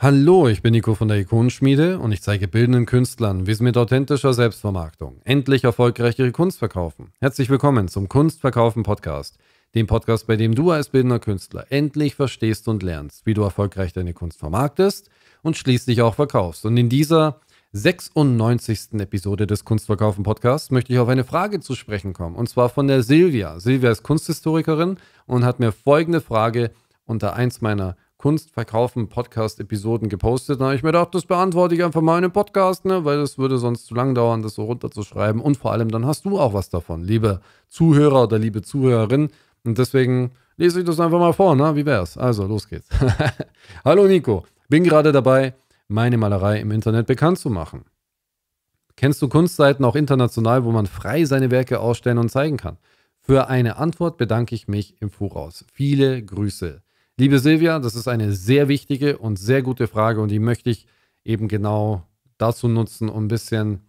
Hallo, ich bin Nico von der Ikonenschmiede und ich zeige bildenden Künstlern, wie sie mit authentischer Selbstvermarktung endlich erfolgreich ihre Kunst verkaufen. Herzlich willkommen zum Kunstverkaufen Podcast, dem Podcast, bei dem du als bildender Künstler endlich verstehst und lernst, wie du erfolgreich deine Kunst vermarktest und schließlich auch verkaufst. Und in dieser 96. Episode des Kunstverkaufen Podcasts möchte ich auf eine Frage zu sprechen kommen und zwar von der Silvia. Silvia ist Kunsthistorikerin und hat mir folgende Frage unter eins meiner Kunst verkaufen Podcast Episoden gepostet. Da habe ich mir gedacht, das beantworte ich einfach mal in einem Podcast, ne? weil es würde sonst zu lang dauern, das so runterzuschreiben. Und vor allem, dann hast du auch was davon, liebe Zuhörer oder liebe Zuhörerin. Und deswegen lese ich das einfach mal vor, ne? wie es? Also, los geht's. Hallo Nico, bin gerade dabei, meine Malerei im Internet bekannt zu machen. Kennst du Kunstseiten auch international, wo man frei seine Werke ausstellen und zeigen kann? Für eine Antwort bedanke ich mich im Voraus. Viele Grüße. Liebe Silvia, das ist eine sehr wichtige und sehr gute Frage und die möchte ich eben genau dazu nutzen, um ein bisschen,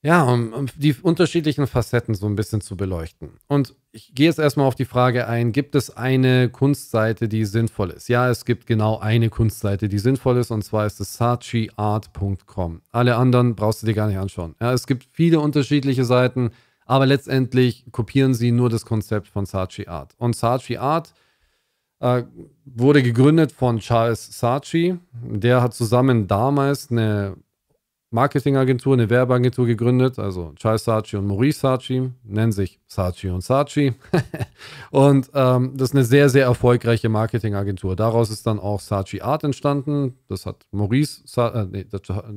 ja, um, um die unterschiedlichen Facetten so ein bisschen zu beleuchten. Und ich gehe jetzt erstmal auf die Frage ein, gibt es eine Kunstseite, die sinnvoll ist? Ja, es gibt genau eine Kunstseite, die sinnvoll ist und zwar ist es sachiart.com. Alle anderen brauchst du dir gar nicht anschauen. Ja, es gibt viele unterschiedliche Seiten, aber letztendlich kopieren sie nur das Konzept von Saatchi Art. Und Saatchi Art äh, wurde gegründet von Charles Saatchi. Der hat zusammen damals eine Marketingagentur, eine Werbeagentur gegründet. Also Charles Saatchi und Maurice Saatchi nennen sich Saatchi und Saatchi. und ähm, das ist eine sehr, sehr erfolgreiche Marketingagentur. Daraus ist dann auch Saatchi Art entstanden. Das hat Maurice, Sa äh, nee,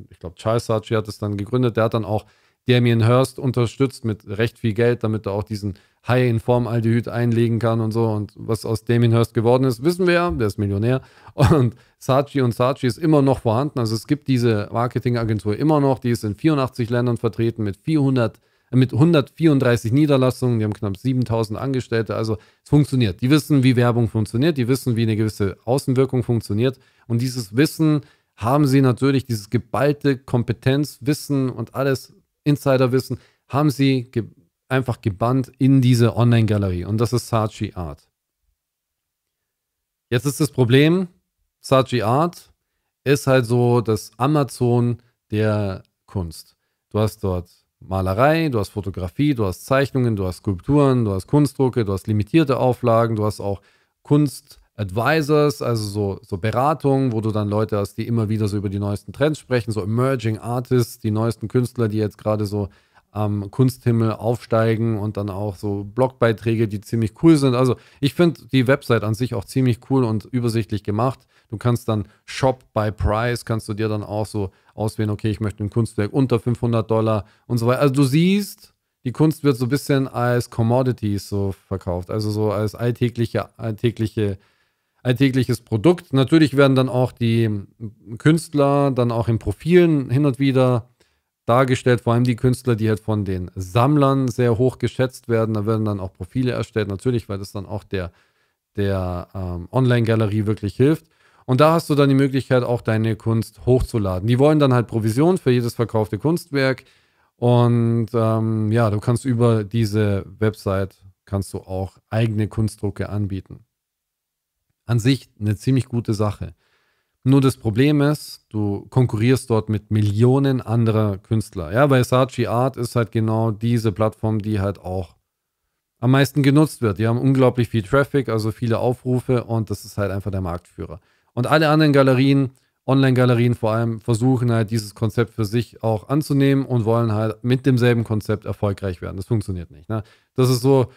ich glaube Charles Saatchi hat es dann gegründet. Der hat dann auch Damien Hirst unterstützt mit recht viel Geld, damit er auch diesen High in Form Aldehyd einlegen kann und so. Und was aus Damien Hirst geworden ist, wissen wir ja, der ist Millionär. Und Saatchi und Saatchi ist immer noch vorhanden. Also es gibt diese Marketingagentur immer noch, die ist in 84 Ländern vertreten mit 400 mit 134 Niederlassungen, die haben knapp 7000 Angestellte, also es funktioniert. Die wissen, wie Werbung funktioniert, die wissen, wie eine gewisse Außenwirkung funktioniert und dieses Wissen haben sie natürlich dieses geballte Kompetenz, Wissen und alles Insiderwissen, haben sie ge einfach gebannt in diese Online-Galerie. Und das ist Saatchi Art. Jetzt ist das Problem, Saatchi Art ist halt so das Amazon der Kunst. Du hast dort Malerei, du hast Fotografie, du hast Zeichnungen, du hast Skulpturen, du hast Kunstdrucke, du hast limitierte Auflagen, du hast auch Kunst, Advisors, also so, so Beratungen, wo du dann Leute hast, die immer wieder so über die neuesten Trends sprechen, so Emerging Artists, die neuesten Künstler, die jetzt gerade so am Kunsthimmel aufsteigen und dann auch so Blogbeiträge, die ziemlich cool sind. Also ich finde die Website an sich auch ziemlich cool und übersichtlich gemacht. Du kannst dann Shop by Price, kannst du dir dann auch so auswählen, okay, ich möchte ein Kunstwerk unter 500 Dollar und so weiter. Also du siehst, die Kunst wird so ein bisschen als Commodities so verkauft, also so als alltägliche, alltägliche alltägliches Produkt. Natürlich werden dann auch die Künstler dann auch in Profilen hin und wieder dargestellt, vor allem die Künstler, die halt von den Sammlern sehr hoch geschätzt werden. Da werden dann auch Profile erstellt, natürlich, weil das dann auch der, der ähm, Online-Galerie wirklich hilft. Und da hast du dann die Möglichkeit, auch deine Kunst hochzuladen. Die wollen dann halt Provision für jedes verkaufte Kunstwerk. Und ähm, ja, du kannst über diese Website kannst du auch eigene Kunstdrucke anbieten an sich eine ziemlich gute Sache. Nur das Problem ist, du konkurrierst dort mit Millionen anderer Künstler. Ja, bei Saatchi Art ist halt genau diese Plattform, die halt auch am meisten genutzt wird. Die haben unglaublich viel Traffic, also viele Aufrufe und das ist halt einfach der Marktführer. Und alle anderen Galerien, Online-Galerien vor allem, versuchen halt dieses Konzept für sich auch anzunehmen und wollen halt mit demselben Konzept erfolgreich werden. Das funktioniert nicht. Ne? Das ist so,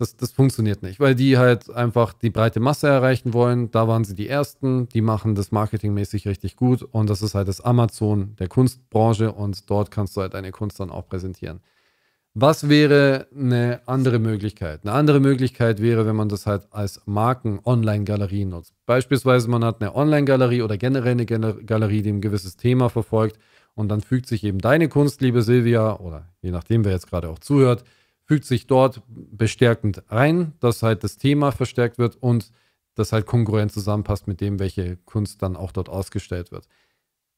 das, das funktioniert nicht, weil die halt einfach die breite Masse erreichen wollen. Da waren sie die Ersten, die machen das marketingmäßig richtig gut und das ist halt das Amazon der Kunstbranche und dort kannst du halt deine Kunst dann auch präsentieren. Was wäre eine andere Möglichkeit? Eine andere Möglichkeit wäre, wenn man das halt als Marken-Online-Galerie nutzt. Beispielsweise man hat eine Online-Galerie oder generell eine Galerie, die ein gewisses Thema verfolgt und dann fügt sich eben deine Kunst, liebe Silvia, oder je nachdem, wer jetzt gerade auch zuhört, fügt sich dort bestärkend ein, dass halt das Thema verstärkt wird und das halt kongruent zusammenpasst mit dem, welche Kunst dann auch dort ausgestellt wird.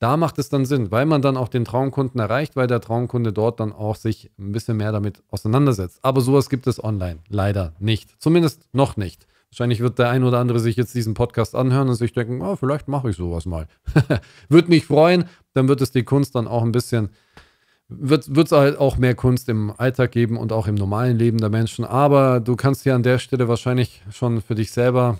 Da macht es dann Sinn, weil man dann auch den Traumkunden erreicht, weil der Traumkunde dort dann auch sich ein bisschen mehr damit auseinandersetzt. Aber sowas gibt es online leider nicht. Zumindest noch nicht. Wahrscheinlich wird der ein oder andere sich jetzt diesen Podcast anhören und sich denken, oh, vielleicht mache ich sowas mal. Würde mich freuen, dann wird es die Kunst dann auch ein bisschen wird es halt auch mehr Kunst im Alltag geben und auch im normalen Leben der Menschen. Aber du kannst hier an der Stelle wahrscheinlich schon für dich selber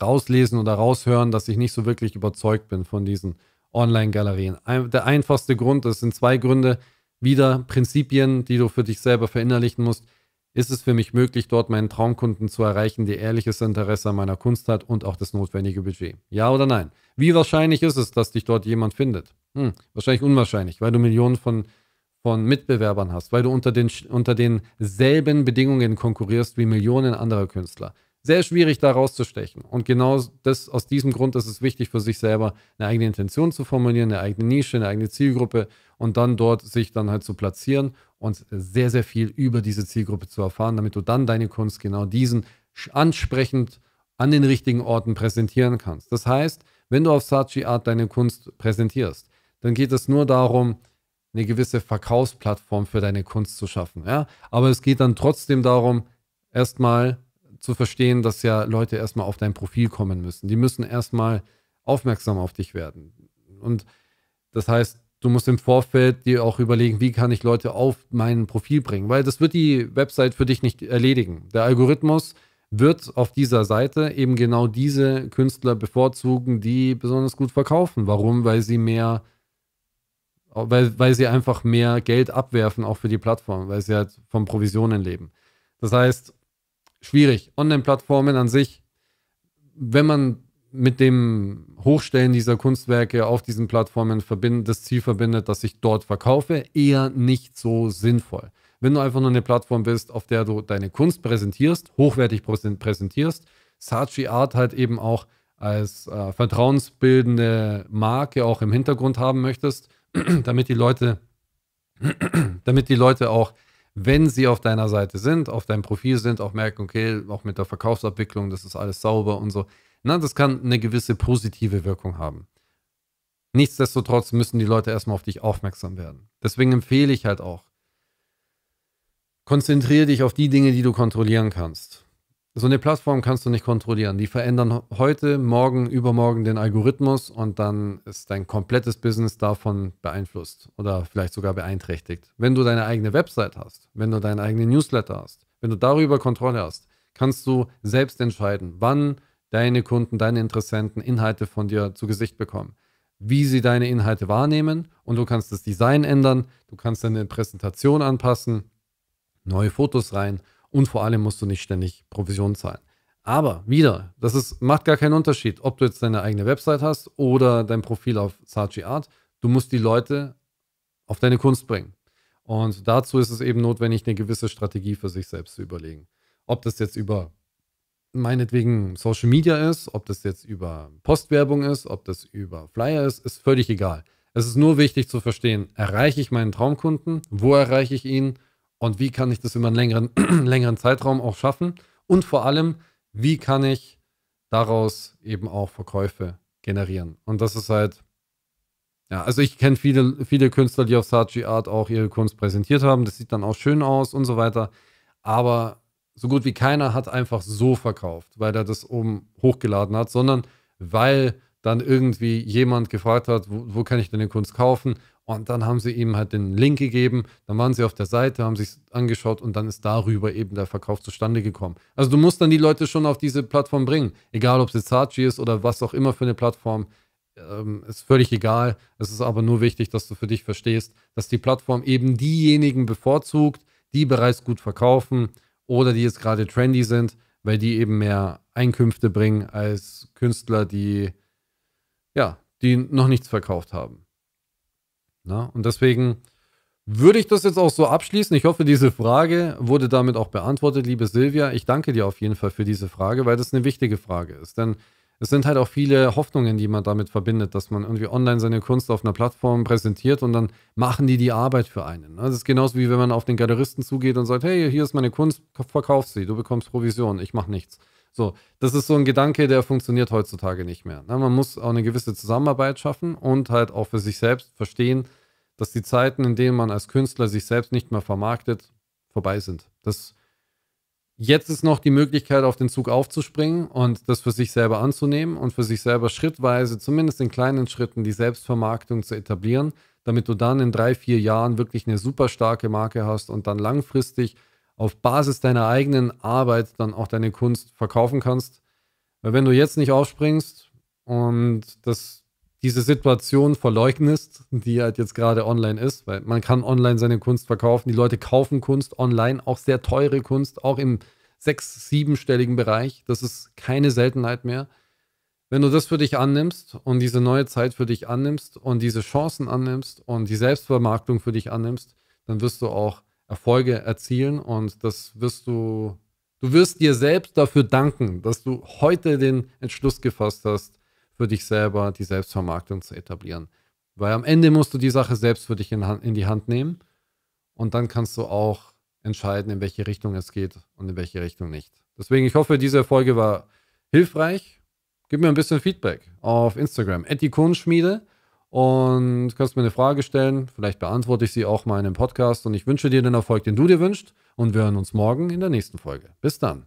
rauslesen oder raushören, dass ich nicht so wirklich überzeugt bin von diesen Online-Galerien. der einfachste Grund, das sind zwei Gründe, wieder Prinzipien, die du für dich selber verinnerlichen musst. Ist es für mich möglich, dort meinen Traumkunden zu erreichen, der ehrliches Interesse an meiner Kunst hat und auch das notwendige Budget? Ja oder nein? Wie wahrscheinlich ist es, dass dich dort jemand findet? Hm, wahrscheinlich unwahrscheinlich, weil du Millionen von, von Mitbewerbern hast, weil du unter, den, unter denselben Bedingungen konkurrierst wie Millionen anderer Künstler. Sehr schwierig da rauszustechen. Und genau das, aus diesem Grund ist es wichtig für sich selber, eine eigene Intention zu formulieren, eine eigene Nische, eine eigene Zielgruppe und dann dort sich dann halt zu platzieren und sehr, sehr viel über diese Zielgruppe zu erfahren, damit du dann deine Kunst genau diesen ansprechend an den richtigen Orten präsentieren kannst. Das heißt, wenn du auf Saatchi Art deine Kunst präsentierst, dann geht es nur darum, eine gewisse Verkaufsplattform für deine Kunst zu schaffen. Ja? Aber es geht dann trotzdem darum, erstmal zu verstehen, dass ja Leute erstmal auf dein Profil kommen müssen. Die müssen erstmal aufmerksam auf dich werden. Und das heißt, du musst im Vorfeld dir auch überlegen, wie kann ich Leute auf mein Profil bringen, weil das wird die Website für dich nicht erledigen. Der Algorithmus wird auf dieser Seite eben genau diese Künstler bevorzugen, die besonders gut verkaufen. Warum? Weil sie mehr weil, weil sie einfach mehr Geld abwerfen, auch für die Plattform, weil sie halt von Provisionen leben. Das heißt, schwierig. Online-Plattformen an sich, wenn man mit dem Hochstellen dieser Kunstwerke auf diesen Plattformen verbindet, das Ziel verbindet, dass ich dort verkaufe, eher nicht so sinnvoll. Wenn du einfach nur eine Plattform bist, auf der du deine Kunst präsentierst, hochwertig präsentierst, Saatchi Art halt eben auch als äh, vertrauensbildende Marke auch im Hintergrund haben möchtest, damit die Leute, damit die Leute auch, wenn sie auf deiner Seite sind, auf deinem Profil sind, auch merken, okay, auch mit der Verkaufsabwicklung, das ist alles sauber und so. Na, das kann eine gewisse positive Wirkung haben. Nichtsdestotrotz müssen die Leute erstmal auf dich aufmerksam werden. Deswegen empfehle ich halt auch, konzentriere dich auf die Dinge, die du kontrollieren kannst so eine Plattform kannst du nicht kontrollieren. Die verändern heute, morgen, übermorgen den Algorithmus und dann ist dein komplettes Business davon beeinflusst oder vielleicht sogar beeinträchtigt. Wenn du deine eigene Website hast, wenn du deinen eigenen Newsletter hast, wenn du darüber Kontrolle hast, kannst du selbst entscheiden, wann deine Kunden, deine Interessenten Inhalte von dir zu Gesicht bekommen, wie sie deine Inhalte wahrnehmen und du kannst das Design ändern, du kannst deine Präsentation anpassen, neue Fotos rein und vor allem musst du nicht ständig Provision zahlen. Aber wieder, das ist, macht gar keinen Unterschied, ob du jetzt deine eigene Website hast oder dein Profil auf Saatchi Art. Du musst die Leute auf deine Kunst bringen. Und dazu ist es eben notwendig, eine gewisse Strategie für sich selbst zu überlegen. Ob das jetzt über meinetwegen Social Media ist, ob das jetzt über Postwerbung ist, ob das über Flyer ist, ist völlig egal. Es ist nur wichtig zu verstehen, erreiche ich meinen Traumkunden, wo erreiche ich ihn und wie kann ich das über einen längeren, längeren Zeitraum auch schaffen und vor allem, wie kann ich daraus eben auch Verkäufe generieren. Und das ist halt, ja, also ich kenne viele, viele Künstler, die auf Saatchi Art auch ihre Kunst präsentiert haben. Das sieht dann auch schön aus und so weiter. Aber so gut wie keiner hat einfach so verkauft, weil er das oben hochgeladen hat, sondern weil dann irgendwie jemand gefragt hat, wo, wo kann ich denn die Kunst kaufen? Und dann haben sie ihm halt den Link gegeben, dann waren sie auf der Seite, haben sich angeschaut und dann ist darüber eben der Verkauf zustande gekommen. Also du musst dann die Leute schon auf diese Plattform bringen, egal ob es Saatchi ist oder was auch immer für eine Plattform, ähm, ist völlig egal. Es ist aber nur wichtig, dass du für dich verstehst, dass die Plattform eben diejenigen bevorzugt, die bereits gut verkaufen oder die jetzt gerade trendy sind, weil die eben mehr Einkünfte bringen als Künstler, die ja, die noch nichts verkauft haben. Na, und deswegen würde ich das jetzt auch so abschließen. Ich hoffe, diese Frage wurde damit auch beantwortet, liebe Silvia. Ich danke dir auf jeden Fall für diese Frage, weil das eine wichtige Frage ist. Denn es sind halt auch viele Hoffnungen, die man damit verbindet, dass man irgendwie online seine Kunst auf einer Plattform präsentiert und dann machen die die Arbeit für einen. Ne? Das ist genauso wie wenn man auf den Galeristen zugeht und sagt, hey, hier ist meine Kunst, verkauf sie, du bekommst Provision, ich mache nichts. So, das ist so ein Gedanke, der funktioniert heutzutage nicht mehr. Na, ne? man muss auch eine gewisse Zusammenarbeit schaffen und halt auch für sich selbst verstehen, dass die Zeiten, in denen man als Künstler sich selbst nicht mehr vermarktet, vorbei sind. Das, jetzt ist noch die Möglichkeit, auf den Zug aufzuspringen und das für sich selber anzunehmen und für sich selber schrittweise, zumindest in kleinen Schritten, die Selbstvermarktung zu etablieren, damit du dann in drei, vier Jahren wirklich eine super starke Marke hast und dann langfristig auf Basis deiner eigenen Arbeit dann auch deine Kunst verkaufen kannst. Weil wenn du jetzt nicht aufspringst und das, diese Situation verleugnest, die halt jetzt gerade online ist, weil man kann online seine Kunst verkaufen, die Leute kaufen Kunst online, auch sehr teure Kunst, auch im sechs-, siebenstelligen Bereich. Das ist keine Seltenheit mehr. Wenn du das für dich annimmst und diese neue Zeit für dich annimmst und diese Chancen annimmst und die Selbstvermarktung für dich annimmst, dann wirst du auch Erfolge erzielen und das wirst du, du wirst dir selbst dafür danken, dass du heute den Entschluss gefasst hast, für dich selber die Selbstvermarktung zu etablieren. Weil am Ende musst du die Sache selbst für dich in, in die Hand nehmen und dann kannst du auch entscheiden, in welche Richtung es geht und in welche Richtung nicht. Deswegen, ich hoffe, diese Folge war hilfreich. Gib mir ein bisschen Feedback auf Instagram, Kunstschmiede und kannst mir eine Frage stellen. Vielleicht beantworte ich sie auch mal in einem Podcast und ich wünsche dir den Erfolg, den du dir wünschst. Und wir hören uns morgen in der nächsten Folge. Bis dann.